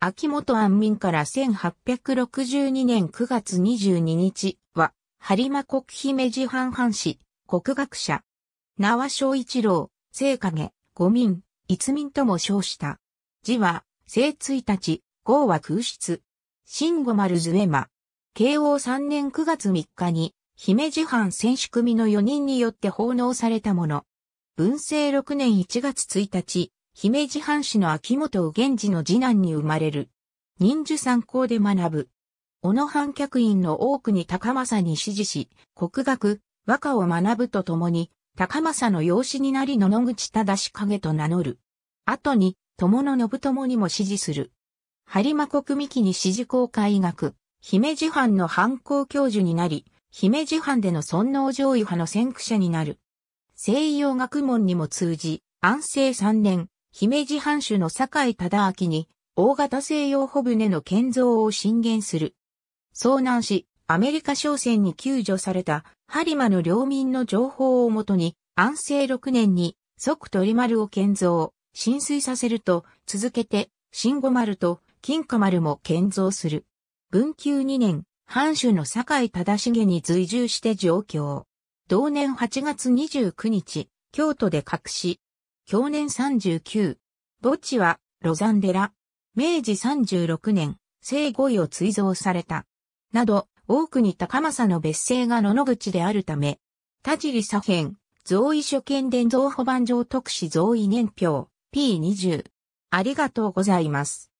秋元安民から1862年9月22日は、播磨国姫路藩藩士、国学者。縄正一郎、聖影、五民、一民とも称した。字は、聖一日、号は空室。新五丸ズエマ。慶応3年9月3日に、姫路藩選手組の4人によって奉納されたもの。文政6年1月1日、姫路藩士の秋元源氏の次男に生まれる。忍寿参考で学ぶ。小野藩客員の多くに高政に支持し、国学、和歌を学ぶとともに、高政の養子になり野々口正影と名乗る。後に、友の信友にも支持する。播磨国三木に支持公開学、姫路藩の藩校教授になり、姫路藩での尊王上位派の先駆者になる。西洋学問にも通じ、安政三年、姫路藩主の堺忠明に、大型西洋帆船の建造を進言する。遭難し、アメリカ商船に救助された、播磨の領民の情報をもとに、安政6年に、即鳥丸を建造、浸水させると、続けて、新五丸と金華丸も建造する。文久2年、藩主の堺忠重に随従して上京。同年8月29日、京都で隠し、享年39。墓地は、ロザンデラ。明治36年、生後位を追贈された。など、多くに高政の別姓が野々口であるため、田尻左辺、増位所見伝蔵、保番上特使増位年表、P20。ありがとうございます。